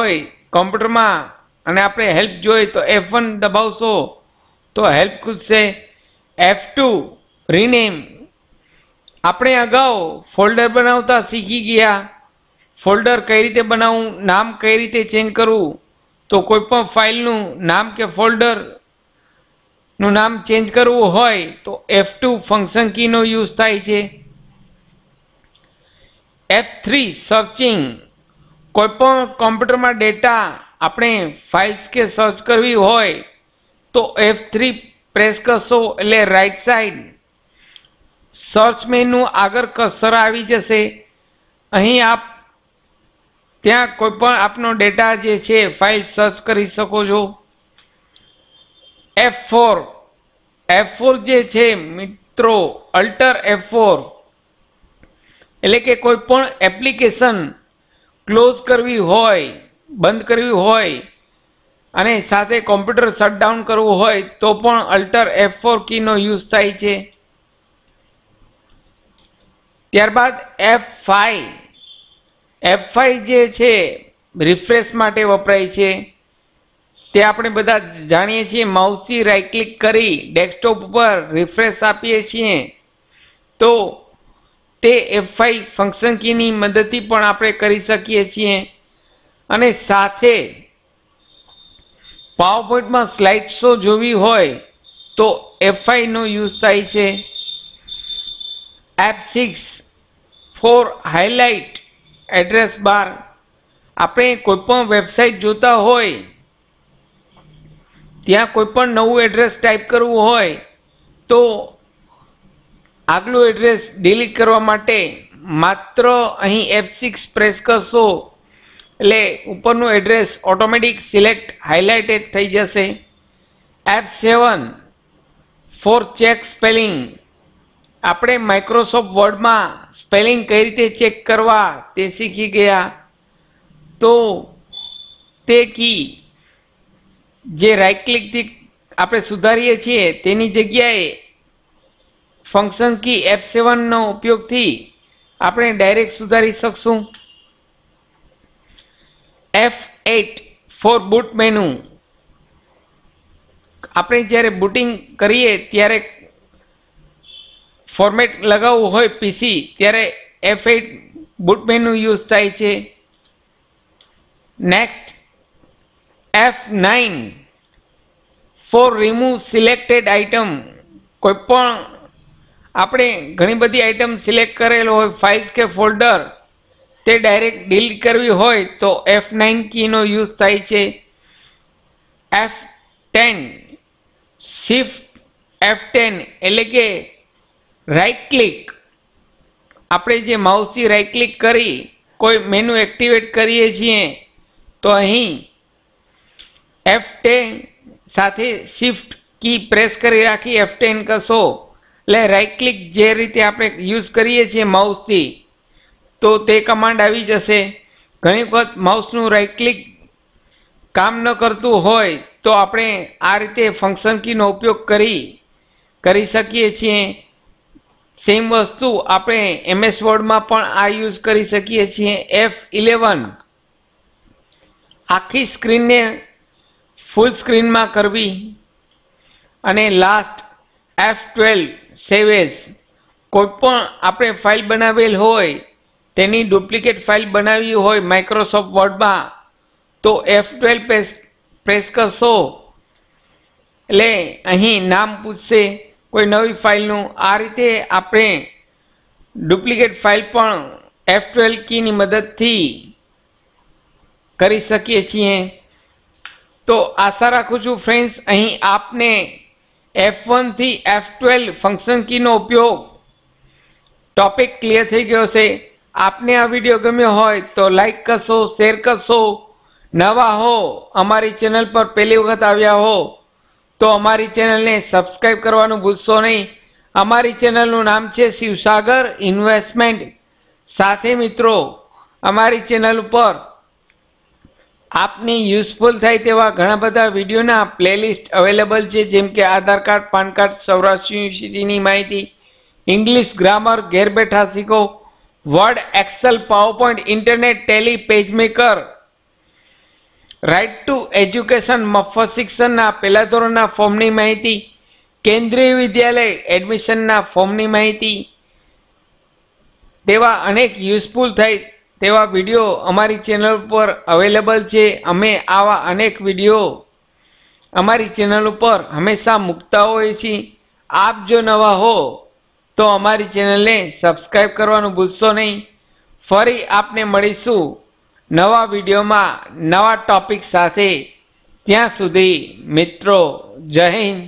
હોય કોમ્પ્યુટરમાં અને આપણે હેલ્પ જોઈએ તો એફ વન દબાવશો તો હેલ્પ ખૂદશે એફ ટુ રીનેમ આપણે અગાઉ ફોલ્ડર બનાવતા શીખી ગયા ફોલ્ડર કઈ રીતે બનાવવું નામ કઈ રીતે ચેન્જ કરવું તો કોઈ પણ ફાઇલનું નામ કે ફોલ્ડરનું નામ ચેન્જ કરવું હોય તો એફ ટુ ફંક્શન કીનો યુઝ થાય છે એફ થ્રી સર્ચિંગ કોઈપણ કોમ્પ્યુટરમાં ડેટા આપણે ફાઇલ્સ કે સર્ચ કરવી હોય તો એફ થ્રી પ્રેસ કરશો એટલે રાઈટ સાઈડ સર્ચ મેનુ આગળ કસર આવી જશે અહીં આપ ત્યાં કોઈપણ આપનો ડેટા જે છે ફાઇલ સર્ચ કરી શકો છો એફ ફોર એફ ફોર જે છે મિત્રો અલ્ટર એફ ફોર એટલે કે કોઈપણ એપ્લિકેશન ક્લોઝ કરવી હોય બંધ કરવી હોય અને સાથે કોમ્પ્યુટર શટડાઉન કરવું હોય તો પણ અલ્ટર એફ ફોર કીનો યુઝ થાય છે ત્યારબાદ એફ ફાઈવ એફ ફાઈવ જે છે રિફ્રેશ માટે વપરાય છે તે આપણે બધા જાણીએ છીએ માઉસથી રાઈટ ક્લિક કરી ડેસ્કટોપ ઉપર રિફ્રેશ આપીએ છીએ તો તે એફઆઈ ફંક્શન કીની મદદથી પણ આપણે કરી શકીએ છીએ અને સાથે પાવરપોઈન્ટમાં સ્લાઇડ શો જોવી હોય તો એફઆઈનો યુઝ થાય છે F six four highlight address bar આપણે કોઈપણ વેબસાઇટ જોતા હોય ત્યાં કોઈપણ નવું એડ્રેસ ટાઈપ કરવું હોય તો આગલું એડ્રેસ ડિલીટ કરવા માટે માત્ર અહીં એફ સિક્સ પ્રેસ કરશો એટલે ઉપરનું એડ્રેસ ઓટોમેટિક સિલેક્ટ હાઇલાઇટેડ થઈ જશે F seven four check spelling આપણે માઇક્રોસોફ્ટ વર્ડમાં સ્પેલિંગ કઈ રીતે ચેક કરવા તે શીખી ગયા તો તે કી જે રાઇટ ક્લિકથી આપણે સુધારીએ છીએ તેની જગ્યાએ ફંક્શન કી એફ સેવનનો ઉપયોગથી આપણે ડાયરેક્ટ સુધારી શકશું F eight four boot menu આપણે જ્યારે બુટિંગ કરીએ ત્યારે ફોર્મેટ લગાવવું હોય પીસી ત્યારે F eight boot menu use થાય છે next F nine four remove selected item કોઈપણ આપણે ઘણી બધી આઇટમ સિલેક્ટ કરેલ હોય ફાઇલ્સ કે ફોલ્ડર તે ડાયરેક્ટ ડિલીટ કરવી હોય તો એફ નાઇન કીનો યુઝ થાય છે F ten shift F ten એટલે કે રાઇટ ક્લિક આપણે જે માઉસી રાઇટ ક્લિક કરી કોઈ મેનુ એક્ટિવેટ કરીએ છીએ તો અહીં એફ ટેન સાથે શિફ્ટ કી પ્રેસ કરી રાખી એફ ટેન કશો એટલે રાઈટ ક્લિક જે રીતે આપણે યુઝ કરીએ છીએ માઉસથી તો તે કમાન્ડ આવી જશે ઘણી વખત માઉસનું રાઈટ ક્લિક કામ ન કરતું હોય તો આપણે આ રીતે ફંક્શન કીનો ઉપયોગ કરી કરી શકીએ છીએ સેમ વસ્તુ આપણે એમએસ વર્ડમાં પણ આ યુઝ કરી શકીએ છીએ એફ ઇલેવન આખી સ્ક્રીનને ફૂલ સ્ક્રીનમાં કરવી અને લાસ્ટ એફ ટ્વેલ્વ સેવેજ કોઈપણ આપણે ફાઇલ બનાવેલ હોય તેની ડુપ્લિકેટ ફાઇલ બનાવી હોય માઇક્રોસોફ્ટ વર્ડમાં તો એફ ટ્વેલ્વ પ્રેસ પ્રેસ કરશો એટલે અહીં નામ પૂછશે કોઈ નવી ફાઇલનું આ રીતે આપણે ડુપ્લિકેટ ફાઇલ પણ એફ ટ્વેલ્વ કીની મદદથી કરી શકીએ છીએ તો આશા રાખું છું ફ્રેન્ડ્સ અહીં આપને એફ વનથી એફ ટ્વેલ્વ ફંક્શન કીનો ઉપયોગ ટોપિક ક્લિયર થઈ ગયો છે આપને આ વિડીયો ગમ્યો હોય તો લાઈક કરશો શેર કરશો નવા હો અમારી ચેનલ પર પહેલી વખત આવ્યા હો તો અમારી ચેનલને સબસ્ક્રાઈબ કરવાનું ભૂલશો નહીં અમારી ચેનલનું નામ છે શિવસાગર ઇન્વેસ્ટમેન્ટ સાથે મિત્રો અમારી ચેનલ ઉપર આપને યુઝફુલ થાય તેવા ઘણા બધા વિડીયોના પ્લેલિસ્ટ અવેલેબલ છે જેમ કે Aadhaar card PAN card Saurashtra યુનિવર્સિટીની માહિતી ઇંગ્લિશ ગ્રામર ઘેર બેઠા શીખો Word Excel PowerPoint internet Tally PageMaker right to education મફત શિક્ષણના પહેલા ધોરણના ફોર્મની માહિતી કેન્દ્રીય વિદ્યાલય એડમિશનના ફોર્મની માહિતી તેવા અનેક યુઝફુલ થાય તેવા વિડીયો અમારી ચેનલ પર અવેલેબલ છે અમે આવા અનેક વિડીયો અમારી ચેનલ ઉપર હંમેશા મૂકતા હોઈએ છીએ આપ જો નવા હો તો અમારી ચેનલને સબસ્ક્રાઈબ કરવાનું ભૂલશો નહીં ફરી આપને મળીશું નવા વિડીયોમાં નવા ટોપિક સાથે ત્યાં સુધી મિત્રો જય હિન્દ